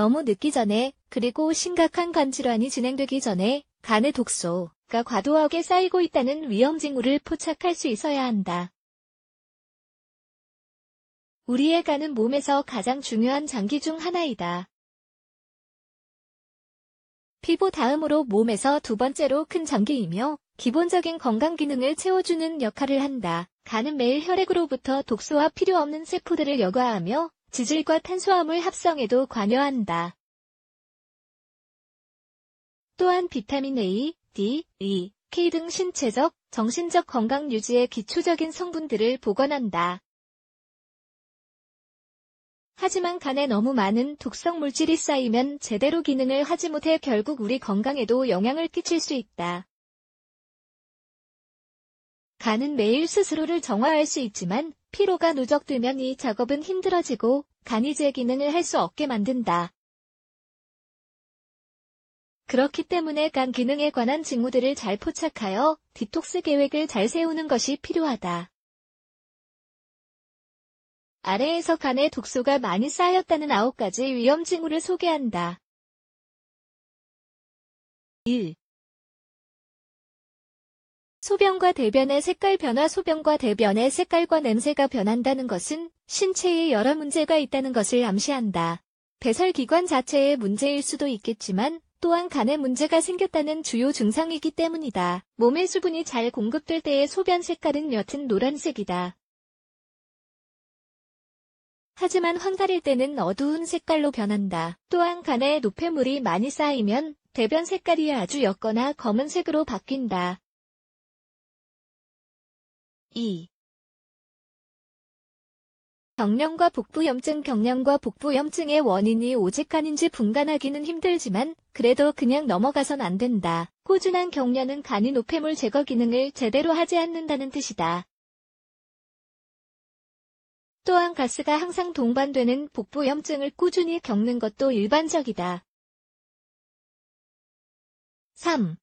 너무 늦기 전에 그리고 심각한 간 질환이 진행되기 전에 간의 독소가 과도하게 쌓이고 있다는 위험 징후를 포착할 수 있어야 한다. 우리의 간은 몸에서 가장 중요한 장기 중 하나이다. 피부 다음으로 몸에서 두 번째로 큰 장기이며 기본적인 건강 기능을 채워주는 역할을 한다. 간은 매일 혈액으로부터 독소와 필요 없는 세포들을 여과하며 지질과 탄수화물 합성에도 관여한다. 또한 비타민 A, D, E, K 등 신체적, 정신적 건강 유지에 기초적인 성분들을 복원한다 하지만 간에 너무 많은 독성 물질이 쌓이면 제대로 기능을 하지 못해 결국 우리 건강에도 영향을 끼칠 수 있다. 간은 매일 스스로를 정화할 수 있지만 피로가 누적되면 이 작업은 힘들어지고 간이제 기능을 할 수 없게 만든다. 그렇기 때문에 간 기능에 관한 직무들을 잘 포착하여 디톡스 계획을 잘 세우는 것이 필요하다. 아래에서 간에 독소가 많이 쌓였다는 9 가지 위험 징후를 소개한다. 1. 소변과 대변의 색깔 변화 소변과 대변의 색깔과 냄새가 변한다는 것은 신체에 여러 문제가 있다는 것을 암시한다. 배설기관 자체의 문제일 수도 있겠지만 또한 간에 문제가 생겼다는 주요 증상이기 때문이다. 몸의 수분이 잘 공급될 때의 소변 색깔은 옅은 노란색이다. 하지만 황달일 때는 어두운 색깔로 변한다. 또한 간에 노폐물이 많이 쌓이면 대변 색깔이 아주 옅거나 검은색으로 바뀐다. 2. 경련과 복부염증 경련과 복부염증의 원인이 오직 간인지 분간하기는 힘들지만 그래도 그냥 넘어가선 안 된다. 꾸준한 경련은 간이 노폐물 제거 기능을 제대로 하지 않는다는 뜻이다. 또한 가스가 항상 동반되는 복부염증을 꾸준히 겪는 것도 일반적이다. 3.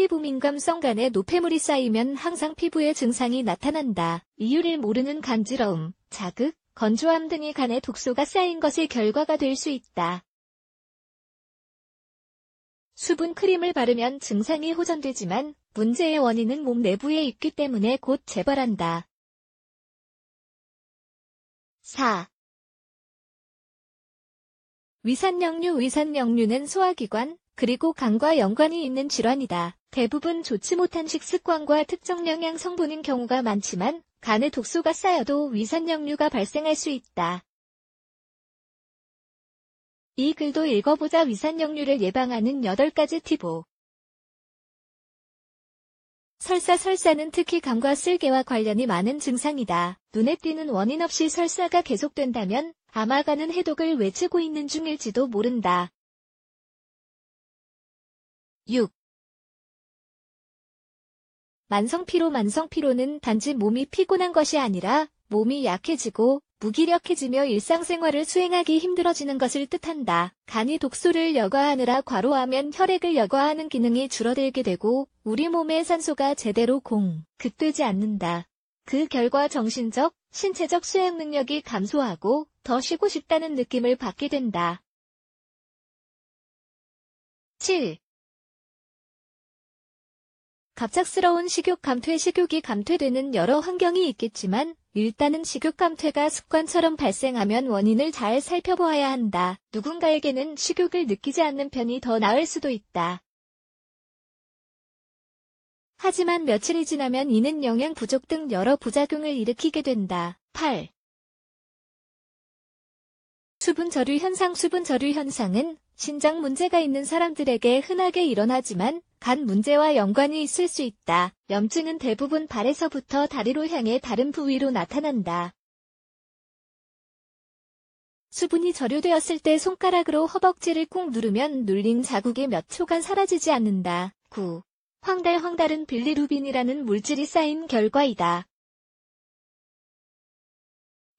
피부 민감성 간에 노폐물이 쌓이면 항상 피부에 증상이 나타난다. 이유를 모르는 간지러움, 자극, 건조함 등의 간에 독소가 쌓인 것의 결과가 될 수 있다. 수분 크림을 바르면 증상이 호전되지만 문제의 원인은 몸 내부에 있기 때문에 곧 재발한다. 4. 위산역류 위산역류는 소화기관, 그리고 간과 연관이 있는 질환이다. 대부분 좋지 못한 식습관과 특정 영양 성분인 경우가 많지만 간에 독소가 쌓여도 위산역류가 발생할 수 있다. 이 글도 읽어보자 위산역류를 예방하는 8가지 팁5 설사 설사는 특히 감과 쓸개와 관련이 많은 증상이다. 눈에 띄는 원인 없이 설사가 계속된다면 아마가는 해독을 외치고 있는 중일지도 모른다. 6. 만성피로 만성피로는 단지 몸이 피곤한 것이 아니라 몸이 약해지고 무기력해지며 일상생활을 수행하기 힘들어지는 것을 뜻한다. 간이 독소를 여과하느라 과로하면 혈액을 여과하는 기능이 줄어들게 되고 우리 몸의 산소가 제대로 공, 급되지 않는다. 그 결과 정신적, 신체적 수행 능력이 감소하고 더 쉬고 싶다는 느낌을 받게 된다. 7. 갑작스러운 식욕 감퇴 식욕이 감퇴되는 여러 환경이 있겠지만 일단은 식욕 감퇴가 습관처럼 발생하면 원인을 잘 살펴보아야 한다. 누군가에게는 식욕을 느끼지 않는 편이 더 나을 수도 있다. 하지만 며칠이 지나면 이는 영양 부족 등 여러 부작용을 일으키게 된다. 8. 수분 절류 현상 수분 절류 현상은 신장 문제가 있는 사람들에게 흔하게 일어나지만 간 문제와 연관이 있을 수 있다. 염증은 대부분 발에서부터 다리로 향해 다른 부위로 나타난다. 수분이 절유되었을때 손가락으로 허벅지를 꾹 누르면 눌린 자국이 몇 초간 사라지지 않는다. 9. 황달 황달은 빌리루빈이라는 물질이 쌓인 결과이다.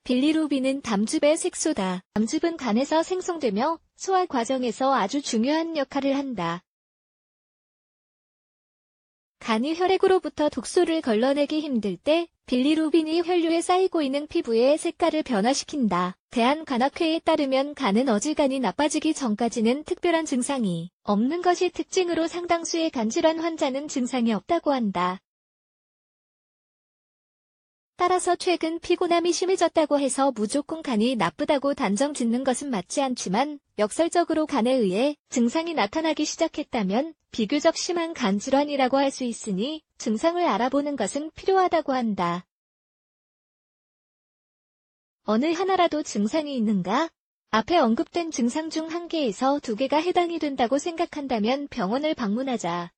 빌리루빈은 담즙의 색소다. 담즙은 간에서 생성되며 소화 과정에서 아주 중요한 역할을 한다. 간이 혈액으로부터 독소를 걸러내기 힘들 때 빌리루빈이 혈류에 쌓이고 있는 피부의 색깔을 변화시킨다. 대한간학회에 따르면 간은 어지간히 나빠지기 전까지는 특별한 증상이 없는 것이 특징으로 상당수의 간질환 환자는 증상이 없다고 한다. 따라서 최근 피곤함이 심해졌다고 해서 무조건 간이 나쁘다고 단정 짓는 것은 맞지 않지만 역설적으로 간에 의해 증상이 나타나기 시작했다면 비교적 심한 간 질환이라고 할 수 있으니 증상을 알아보는 것은 필요하다고 한다. 어느 하나라도 증상이 있는가? 앞에 언급된 증상 중 한 개에서 두 개가 해당이 된다고 생각한다면 병원을 방문하자.